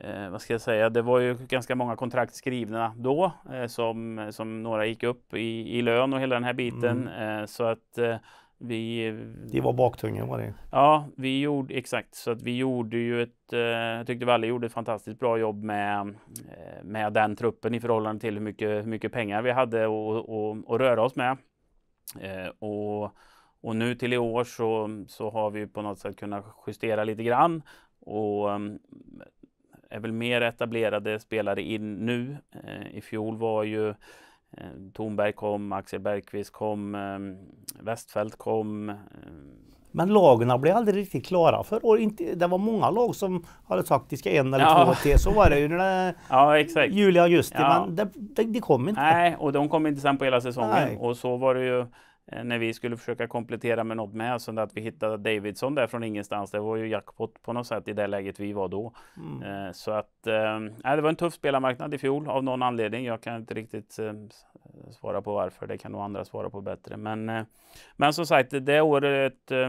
eh, vad ska jag säga, det var ju ganska många kontrakt skrivna då eh, som, som några gick upp i, i lön och hela den här biten. Mm. Eh, så att eh, vi... Det var baktungan var det. Ja, vi gjorde exakt så att vi gjorde ju ett. Eh, jag tyckte Valle gjorde ett fantastiskt bra jobb med eh, med den truppen i förhållande till hur mycket, hur mycket pengar vi hade att röra oss med. och, och nu till i år så, så har vi på något sätt kunnat justera lite grann och är väl mer etablerade spelare in nu. Eh, I fjol var ju eh, Thornberg kom, Axel Bergqvist kom, eh, Westfält kom. Men lagen blev aldrig riktigt klara för och inte, det var många lag som hade sagt de ska en eller ja. två till. Så var det ju när det, ja, exakt. juli, augusti. Ja. Men det, det, de kom inte. Nej, och de kom inte sen på hela säsongen. Nej. Och så var det ju Eh, när vi skulle försöka komplettera med något med, så att vi hittade Davidsson där från ingenstans. Det var ju jackpot på något sätt i det läget vi var då. Mm. Eh, så att, äh, det var en tuff spelarmarknad i fjol av någon anledning. Jag kan inte riktigt äh, svara på varför, det kan nog andra svara på bättre. Men, äh, men som sagt, det året äh,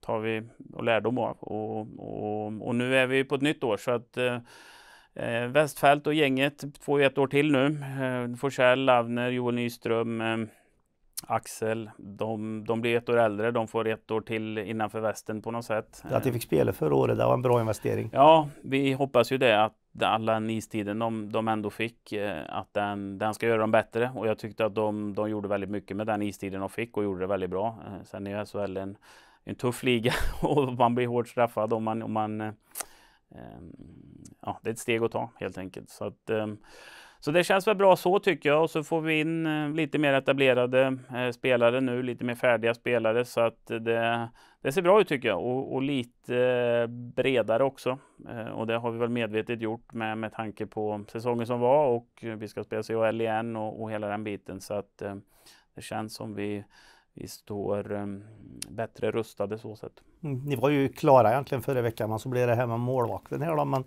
tar vi och lärdom av. Och, och, och, nu är vi på ett nytt år. så att Eh, Westfält och gänget får ju ett år till nu. Eh, Forsell, Lavner, Joel Nyström, eh, Axel. De, de, blir ett år äldre, de får ett år till innanför västen på något sätt. Att de fick spela förra året, det var en bra investering. Ja, vi hoppas ju det att alla istiden de, de ändå fick, eh, att den, den ska göra dem bättre. Och jag tyckte att de, de gjorde väldigt mycket med den istiden de fick och gjorde det väldigt bra. Eh, sen är ju SHL en, en tuff liga och man blir hårt straffad om man, om man eh, ja, det är ett steg att ta helt enkelt. Så, att, ehm, så det känns väl bra så tycker jag och så får vi in eh, lite mer etablerade eh, spelare nu, lite mer färdiga spelare så att det, det ser bra ut tycker jag och, och, lite eh, bredare också. Och det har vi väl medvetet gjort med, med tanke på säsongen som var och vi ska spela CHL igen och, och hela den biten så att det känns som vi vi står um, bättre rustade så sett. Mm, ni var ju klara egentligen förra veckan, men så blev det här med målvakten här då, men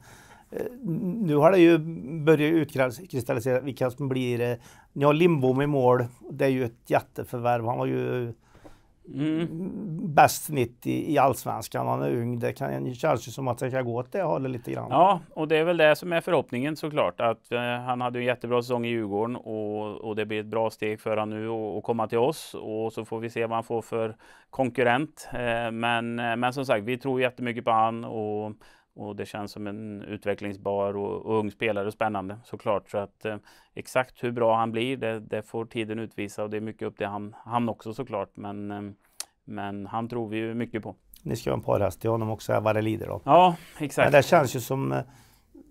nu har det ju börjat utkristallisera vilka som blir... Eh, ni har Lindbom i mål. Det är ju ett jätteförvärv. Han var ju mm. bäst snitt i, i allsvenskan. Han är ung. Det kan, känns ju som att det kan gå åt det hållet lite grann. Ja, och det är väl det som är förhoppningen såklart. Att eh, han hade en jättebra säsong i Djurgården och, och det blir ett bra steg för honom nu att komma till oss. Och så får vi se vad han får för konkurrent. Eh, men, eh, men som sagt, vi tror jättemycket på honom. Och det känns som en utvecklingsbar och, och ung spelare och spännande såklart. Så att eh, exakt hur bra han blir, det, det, får tiden utvisa och det är mycket upp till han, han också såklart. Men, eh, men han tror vi ju mycket på. Ni ska ha en par häst till honom också, vad det lider då. Ja, exakt. Men det känns ju som eh,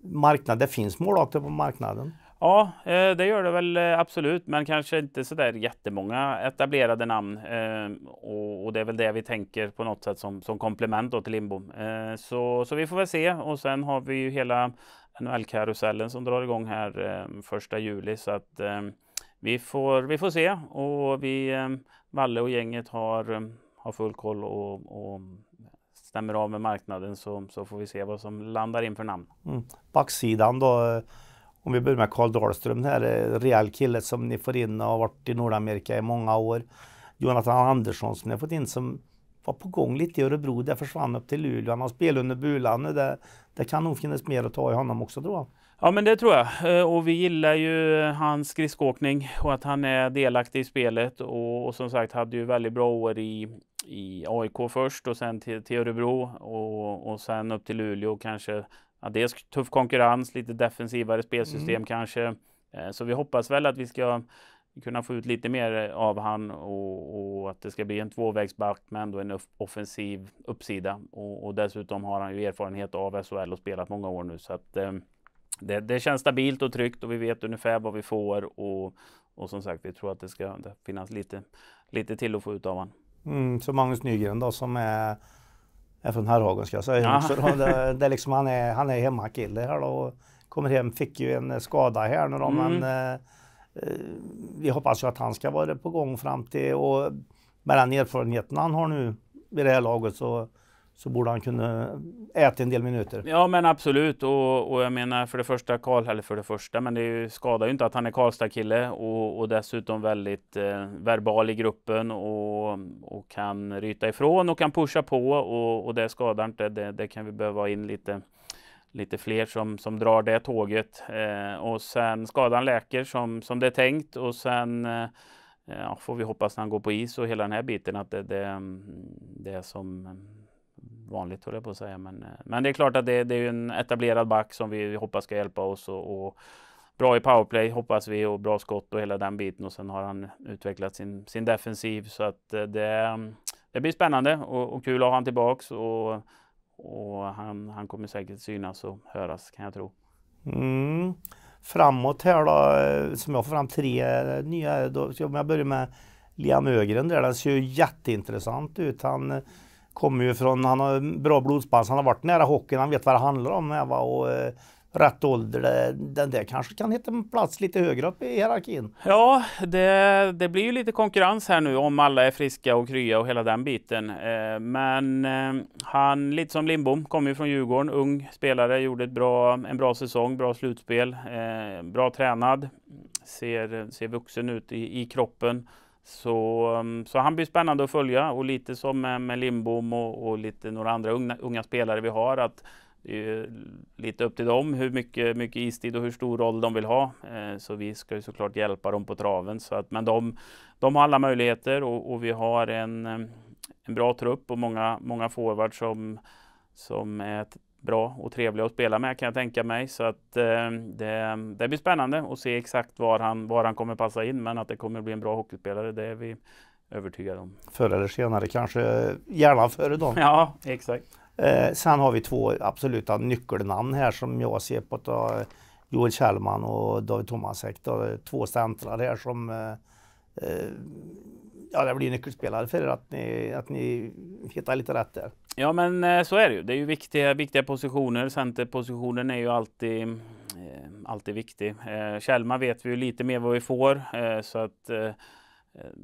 marknad, det finns målvakter på marknaden. Ja, eh, det gör det väl eh, absolut, men kanske inte så där jättemånga etablerade namn. Eh, och det är väl det vi tänker på något sätt som, som komplement till Lindbom. Så, så vi får väl se. Och sen har vi ju hela NHL-karusellen som drar igång här första juli. Så att vi får, vi får se. Och vi, Valle och gänget har, har full koll och, och stämmer av med marknaden så, så får vi se vad som landar in för namn. Mm. Backsidan då? Om vi börjar med Karl Dahlström, den här eh, rejäl killen som ni får in och har varit i Nordamerika i många år. Jonathan Andersson som ni har fått in som var på gång lite i Örebro, det försvann upp till Luleå. Han har spelat under bulan. Det, det kan nog finnas mer att ta i honom också tror jag. Ja men det tror jag. Eh, och vi gillar ju hans skridskoåkning och att han är delaktig i spelet. Och, och som sagt hade ju väldigt bra år i, i AIK först och sen till, till Örebro och, och sen upp till Luleå kanske ja, dels tuff konkurrens, lite defensivare spelsystem mm. kanske. Eh, så vi hoppas väl att vi ska kunna få ut lite mer eh, av han och, och att det ska bli en tvåvägsback med ändå en offensiv uppsida. Och, och, dessutom har han ju erfarenhet av SHL och spelat många år nu så att eh, det, det, känns stabilt och tryggt och vi vet ungefär vad vi får och, och som sagt vi tror att det ska finnas lite, lite till att få ut av honom. Mm, så Magnus Nygren då som är är från Herrhagen ska jag säga ja. också. Då. Det, det liksom, han är, han är hemmakille här då. kommer hem, fick ju en eh, skada här nu då, mm. men eh, eh, vi hoppas ju att han ska vara på gång fram till och med den erfarenheten han har nu vid det här laget så så borde han kunna äta en del minuter. Ja men absolut och, och jag menar för det första Karl, eller för det första, men det ju, skadar ju inte att han är Karlstad-kille och, och, dessutom väldigt eh, verbal i gruppen och, och kan ryta ifrån och kan pusha på och, och det skadar inte. Det, det kan vi behöva in lite lite fler som, som drar det tåget. Eh, och sen skadan läker som, som det är tänkt och sen eh, ja, får vi hoppas när han går på is och hela den här biten att det, det, det som vanligt höll jag på att säga. Men, eh, men det är klart att det, det är en etablerad back som vi hoppas ska hjälpa oss och, och bra i powerplay hoppas vi och bra skott och hela den biten och sen har han utvecklat sin, sin defensiv så att eh, det, det blir spännande och, och kul att ha han tillbaks och, och han, han kommer säkert synas och höras kan jag tro. Mm. Framåt här då, eh, som jag får fram tre nya, då, om jag börjar med Liam Ögren där, den ser ju jätteintressant ut. Han kommer ju från, han har bra blodspann, han har varit nära hockeyn, han vet vad det handlar om. Här, Och, eh, rätt ålder, den där kanske kan hitta en plats lite högre upp i hierarkin? Ja, det, det blir ju lite konkurrens här nu om alla är friska och krya och hela den biten. Eh, men eh, han, lite som Lindbom, kommer ju från Djurgården, ung spelare, gjorde ett bra, en bra säsong, bra slutspel, bra tränad, ser, ser vuxen ut i, i kroppen. Så, um, så han blir spännande att följa och lite som med, med Lindbom och, och, lite några andra unga, unga, spelare vi har att det är lite upp till dem hur mycket, mycket istid och hur stor roll de vill ha. Eh, så vi ska ju såklart hjälpa dem på traven. Så att, men de, de har alla möjligheter och, och vi har en, um, en bra trupp och många, många forwards som, som är bra och trevliga att spela med kan jag tänka mig. Så att eh, det, det, blir spännande att se exakt var han, var han kommer passa in. Men att det kommer bli en bra hockeyspelare, det är vi övertygade om. Förr eller senare kanske, gärna före då. Ja, exakt. Eh, sen har vi två absoluta nyckelnamn här som jag ser på. Då, Joel Kjellman och David Tomasek. Då, två centrar här som eh, eh, ja, det blir nyckelspelare för er att ni, att ni hittar lite rätt där. Ja, men eh, så är det ju. Det är ju viktiga, viktiga positioner. Centerpositionen är ju alltid, eh, alltid viktig. Eh, Kjellma vet vi ju lite mer vad vi får, eh, så att eh, eh,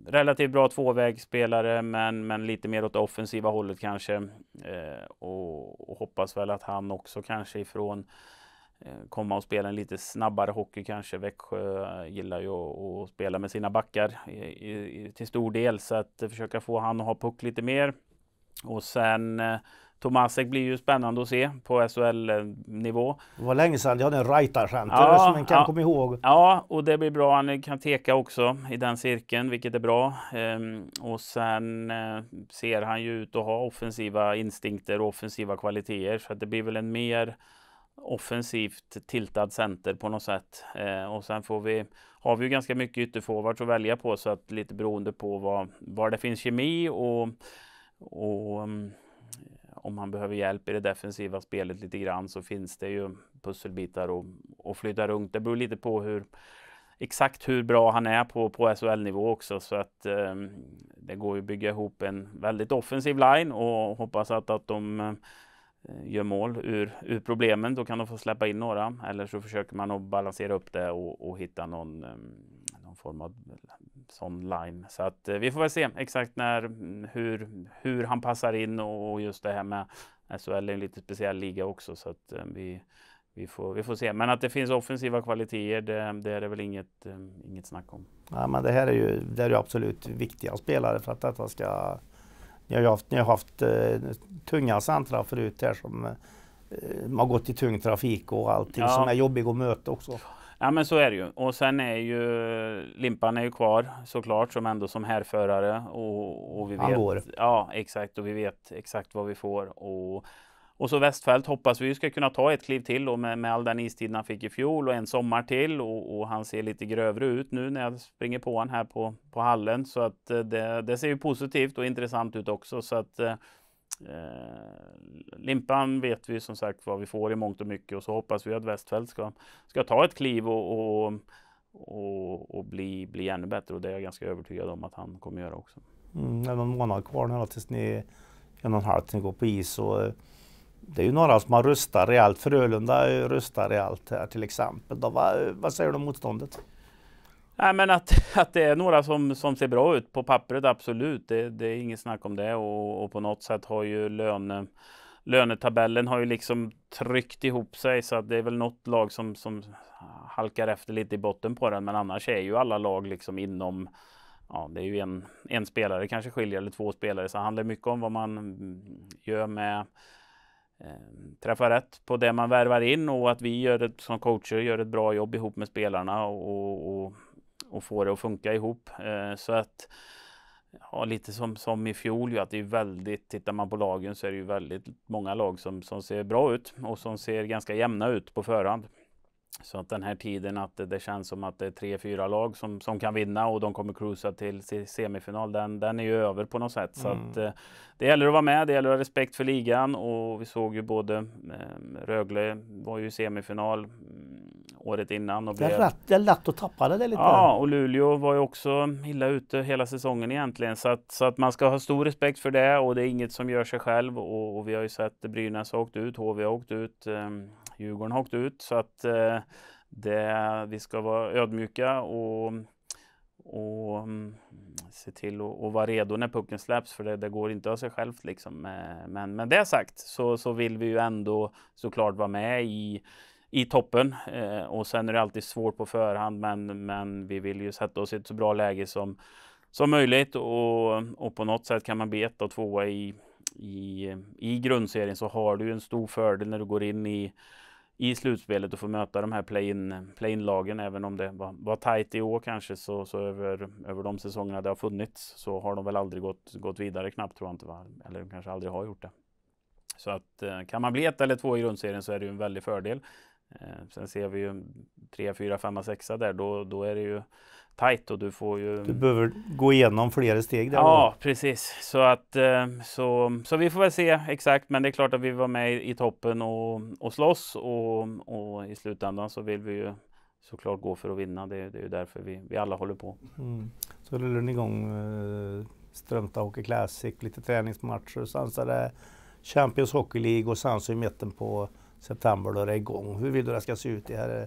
relativt bra tvåvägsspelare, men, men lite mer åt det offensiva hållet kanske. Och, och, hoppas väl att han också kanske ifrån komma och spela en lite snabbare hockey kanske. Växjö gillar ju att spela med sina backar i, i, till stor del så att försöka få han att ha puck lite mer. Och sen eh, Tomasek blir ju spännande att se på SHL-nivå. Det var länge sedan jag hade en rajtarcenter ja, som man kan ja, komma ihåg. Ja, och det blir bra. Han kan teka också i den cirkeln, vilket är bra. Ehm, och sen eh, ser han ju ut att ha offensiva instinkter och offensiva kvaliteter, så det blir väl en mer offensivt tiltad center på något sätt. Ehm, och sen får vi, har vi ju ganska mycket ytterforwards att välja på, så att lite beroende på vad, var det finns kemi och och mm, om man behöver hjälp i det defensiva spelet lite grann så finns det ju pusselbitar och, och flytta runt. Det beror lite på hur exakt hur bra han är på, på SHL-nivå också så att eh, det går ju att bygga ihop en väldigt offensiv line och hoppas att, att de eh, gör mål ur, ur problemen. Då kan de få släppa in några eller så försöker man att balansera upp det och, och hitta någon, eh, någon form av sån line. Så att eh, vi får väl se exakt när, hur, hur han passar in och, just det här med SHL är en lite speciell liga också så att eh, vi, vi, får, vi får se. Men att det finns offensiva kvaliteter, det, det är det väl inget, eh, inget snack om. Ja, men det här är ju, det är ju absolut viktiga spelare för att detta ska... Ni har ju haft, ni har haft uh, tunga centra förut här som uh, har gått i tung trafik och allting ja. som är jobbigt att möta också. Ja men så är det ju. Och sen är ju eh, Limpan är ju kvar såklart som ändå som härförare. Och, och vi vet, går. Ja exakt och vi vet exakt vad vi får. Och, och så Västfält hoppas vi ska kunna ta ett kliv till och med, med all den istid han fick i fjol och en sommar till och, och, han ser lite grövre ut nu när jag springer på honom här på, på hallen. Så att eh, det, det ser ju positivt och intressant ut också. Så att eh, Eh, limpan vet vi som sagt vad vi får i mångt och mycket och så hoppas vi att Westfält ska, ska ta ett kliv och, och, och, och bli, bli ännu bättre och det är jag ganska övertygad om att han kommer göra också. Mm, det är någon månad kvar nu tills ni en och en halv ni går på is och eh, det är ju några som har rustat rejält. Frölunda rustar rejält här till exempel. Då, vad, vad säger du om motståndet? Nej, men att, att det är några som, som ser bra ut på pappret, absolut. Det, det är inget snack om det och, och på något sätt har ju löne, lönetabellen har ju liksom tryckt ihop sig så att det är väl något lag som, som halkar efter lite i botten på den. Men annars är ju alla lag liksom inom Ja, det är ju en, en spelare kanske skiljer eller två spelare, så det handlar mycket om vad man gör med eh, träffa rätt på det man värvar in och att vi gör det, som coacher gör ett bra jobb ihop med spelarna och, och och få det att funka ihop. Eh, så att Ja, lite som, som i fjol ju att det är väldigt, tittar man på lagen så är det ju väldigt många lag som, som ser bra ut och som ser ganska jämna ut på förhand. Så att den här tiden att det, det känns som att det är tre, fyra lag som, som kan vinna och de kommer cruisa till semifinal, den, den är ju över på något sätt. Så mm. att, eh, det gäller att vara med, det gäller att ha respekt för ligan och vi såg ju både eh, Rögle var ju semifinal mm, året innan. Och blev... Jag latt och tappade det lite. Ja, och Luleå var ju också illa ute hela säsongen egentligen. Så att, så att man ska ha stor respekt för det och det är inget som gör sig själv och, och vi har ju sett Brynäs har åkt ut, HV har åkt ut. Eh, Djurgården har åkt ut. Så att eh, det, vi ska vara ödmjuka och, och mm, se till att vara redo när pucken släpps för det, det, går inte av sig självt. Liksom. Eh, men med det sagt så, så vill vi ju ändå såklart vara med i i toppen. Eh, och sen är det alltid svårt på förhand, men, men vi vill ju sätta oss i ett så bra läge som, som möjligt. Och, och på något sätt kan man bli ett och tvåa i, i, i grundserien så har du en stor fördel när du går in i i slutspelet och få möta de här play-in, lagen Även om det var, var tajt i år kanske så, så över, över de säsongerna det har funnits så har de väl aldrig gått, gått vidare knappt tror jag inte. Va? Eller kanske aldrig har gjort det. Så att eh, kan man bli ett eller två i grundserien så är det ju en väldig fördel. Eh, sen ser vi ju 3, 4, 5, 6 där, då, då är det ju tajt och du får ju... Du behöver gå igenom flera steg där. Ja, då. precis. Så, att, eh, så, så vi får väl se exakt, men det är klart att vi var med i toppen och, och slåss och, och i slutändan så vill vi ju såklart gå för att vinna. Det, det är ju därför vi, vi alla håller på. Mm. Så rullar ni igång eh, Hockey Classic, lite träningsmatcher, sen så är det Champions Hockey League och sen så i mitten på september då det är igång. Hur vill du det ska se ut? Det här eh,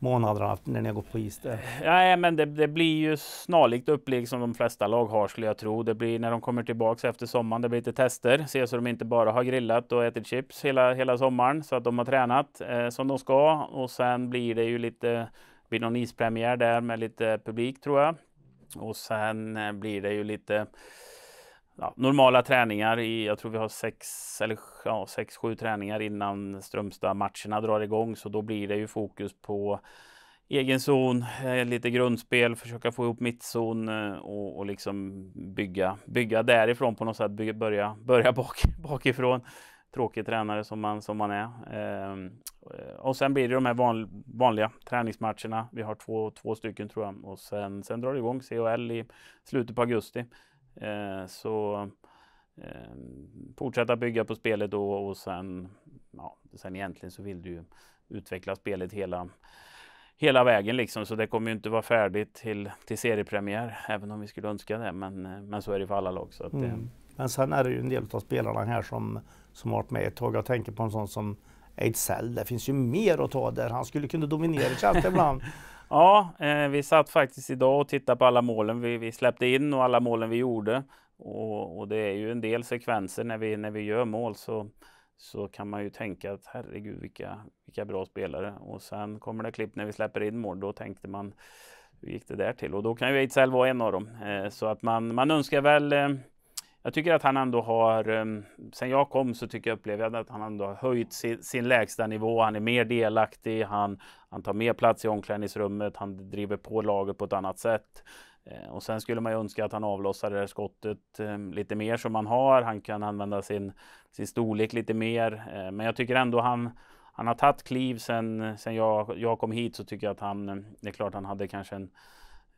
månaderna när ni har gått på is? Där. Nej, men det, det, blir ju snarlikt upplägg som de flesta lag har skulle jag tro. Det blir när de kommer tillbaks efter sommaren. Det blir lite tester. Se så de inte bara har grillat och ätit chips hela, hela sommaren så att de har tränat eh, som de ska. Och sen blir det ju lite blir någon ispremiär där med lite publik tror jag. Och sen eh, blir det ju lite ja, normala träningar. I, jag tror vi har sex eller ja, sex, sju träningar innan Strömstad-matcherna drar igång, så då blir det ju fokus på egen zon, eh, lite grundspel, försöka få ihop mittzon eh, och, och liksom bygga, bygga därifrån på något sätt, bygga, börja, börja bak, bakifrån. Tråkig tränare som man, som man är. Ehm, eh, och sen blir det de här van, vanliga träningsmatcherna. Vi har två, två stycken tror jag och sen, sen drar det igång CHL i slutet på augusti. Eh, så ehm, fortsätta bygga på spelet då och sen, ja, sen egentligen så vill du ju utveckla spelet hela, hela vägen liksom. Så det kommer ju inte vara färdigt till, till seriepremiär, även om vi skulle önska det. Men, eh, men så är det för alla lag. Så att, mm. eh. Men sen är det ju en del av spelarna här som, som varit med ett tag. Jag tänker på en sån som Ejdsell. Det finns ju mer att ta där. Han skulle kunna dominera känns ibland. Ja, eh, vi satt faktiskt idag och tittade på alla målen vi, vi släppte in och alla målen vi gjorde. Och, och, det är ju en del sekvenser när vi, när vi gör mål så, så kan man ju tänka att herregud vilka, vilka bra spelare. Och sen kommer det klipp när vi släpper in mål, då tänkte man hur gick det där till? Och då kan ju Ejdsell vara en av dem. Eh, så att man, man önskar väl eh, jag tycker att han ändå har, ehm, sen jag kom så tycker jag upplever jag att han ändå har höjt sin, sin lägsta nivå. Han är mer delaktig, han, han tar mer plats i omklädningsrummet, han driver på laget på ett annat sätt. Eh, och sen skulle man ju önska att han avlossade det här skottet ehm, lite mer som han har. Han kan använda sin, sin storlek lite mer. Eh, men jag tycker ändå han, han har tagit kliv sen, sen jag, jag kom hit så tycker jag att han, eh, det är klart han hade kanske en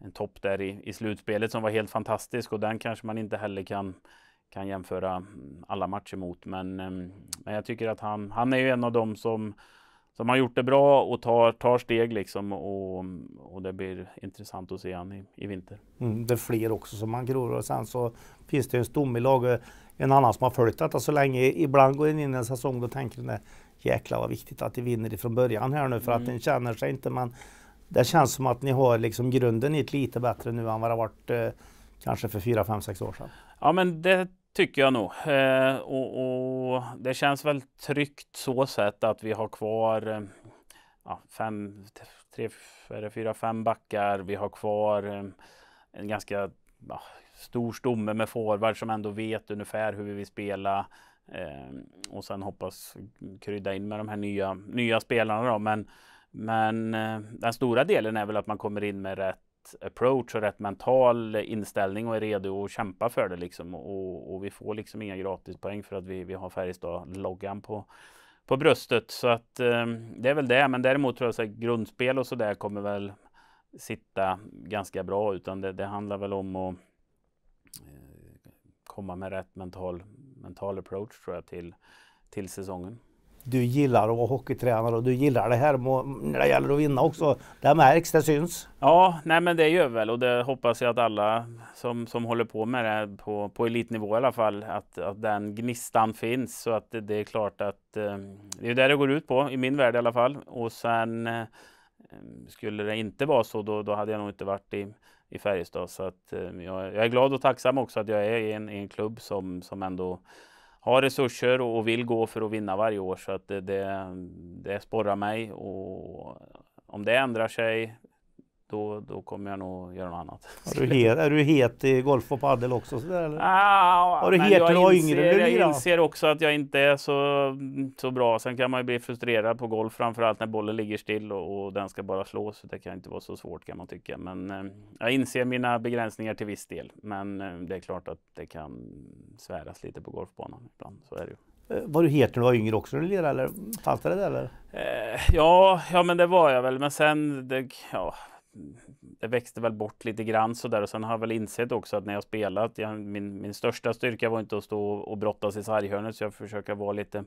en topp där i, i slutspelet som var helt fantastisk och den kanske man inte heller kan, kan jämföra mm, alla matcher mot. Men, ehm, men jag tycker att han, han är ju en av dem som, som har gjort det bra och tar, tar steg liksom och, och det blir intressant att se han i, i vinter. Mm, det är fler också som man gror och sen så finns det en stomme i laget, eh, en annan som har följt detta så länge. Ibland går en in i en säsong och tänker den jäklar vad viktigt att de vinner ifrån början här nu för mm. att den känner sig inte man det känns som att ni har liksom grunden i ett lite bättre nu än vad det varit eh, kanske för fyra fem sex år sedan. Ja, men det tycker jag nog. Eh, och, och, det känns väl tryggt så sätt att vi har kvar eh, ja, fem, tre, fyra, fem backar. Vi har kvar eh, en ganska ja, stor stomme med forward som ändå vet ungefär hur vi vill spela. Eh, och sen hoppas krydda in med de här nya, nya spelarna då. Men men eh, den stora delen är väl att man kommer in med rätt approach och rätt mental inställning och är redo att kämpa för det liksom. Och, och vi får liksom inga gratispoäng för att vi, vi har Färjestad-loggan på, på bröstet. Så att eh, det är väl det. Men däremot tror jag att grundspel och sådär kommer väl sitta ganska bra. Utan det, det handlar väl om att eh, komma med rätt mental, mental approach tror jag till, till säsongen du gillar att vara hockeytränare och du gillar det här när det gäller att vinna också. Det märks, det syns. Ja, nej men det gör väl och det hoppas jag att alla som, som håller på med det på, på elitnivå i alla fall, att, att den gnistan finns. Så att det, det är klart att eh, det är det det går ut på, i min värld i alla fall. Och sen eh, skulle det inte vara så, då, då hade jag nog inte varit i, i Färjestad. Så att, eh, jag, jag, är glad och tacksam också att jag är i en, i en klubb som, som ändå har resurser och vill gå för att vinna varje år. Så att det, det, det sporrar mig. Och om det ändrar sig då, då kommer jag nog göra något annat. Är du, het, är du het i golf och padel också? Sådär, eller? Ah, Har du het jag, jag inser, yngre, jag inser också att jag inte är så, så bra. Sen kan man ju bli frustrerad på golf, framförallt när bollen ligger still och, och den ska bara slås. det kan inte vara så svårt kan man tycka. Men eh, jag inser mina begränsningar till viss del. Men eh, det är klart att det kan sväras lite på golfbanan ibland. Så är det ju. Eh, var du het när du var yngre också när du lirade eller fanns det där eller? Eh, ja, ja men det var jag väl men sen det, ja, det växte väl bort lite grann så där och sen har jag väl insett också att när jag spelat, jag, min, min största styrka var inte att stå och brottas i sarghörnet så jag försöker vara lite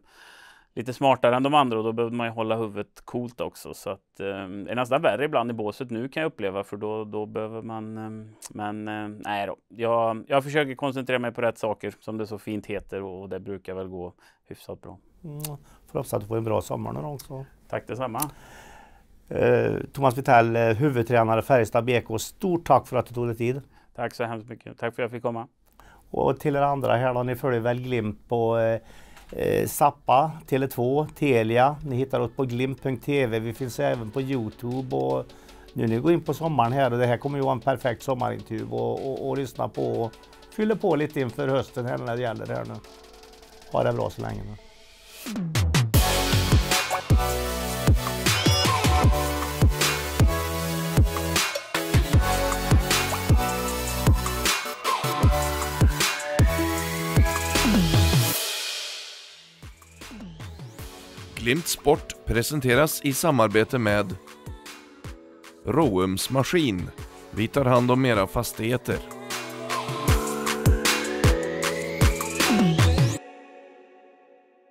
lite smartare än de andra och då behöver man ju hålla huvudet coolt också. Så att, eh, det är nästan värre ibland i båset nu kan jag uppleva för då, då behöver man... Eh, men eh, nej då. Jag, jag försöker koncentrera mig på rätt saker som det så fint heter och, och det brukar väl gå hyfsat bra. Mm. Får hoppas att du får en bra sommar nu också. Tack detsamma. Eh, Thomas Vitell, eh, huvudtränare Färjestad BK. Stort tack för att du tog dig tid. Tack så hemskt mycket. Tack för att jag fick komma. Och till er andra här då, ni följer väl Glimt på eh, eh Zappa, Tele2, Telia. Ni hittar oss på glimt.tv. Vi finns även på Youtube och nu när vi går in på sommaren här och det här kommer ju vara en perfekt sommarintervju och, och, och lyssna på och fylla på lite inför hösten här när det gäller det här nu. Ha det bra så länge nu. Glimt Sport presenteras i samarbete med Roums Maskin. Vi tar hand om era fastigheter.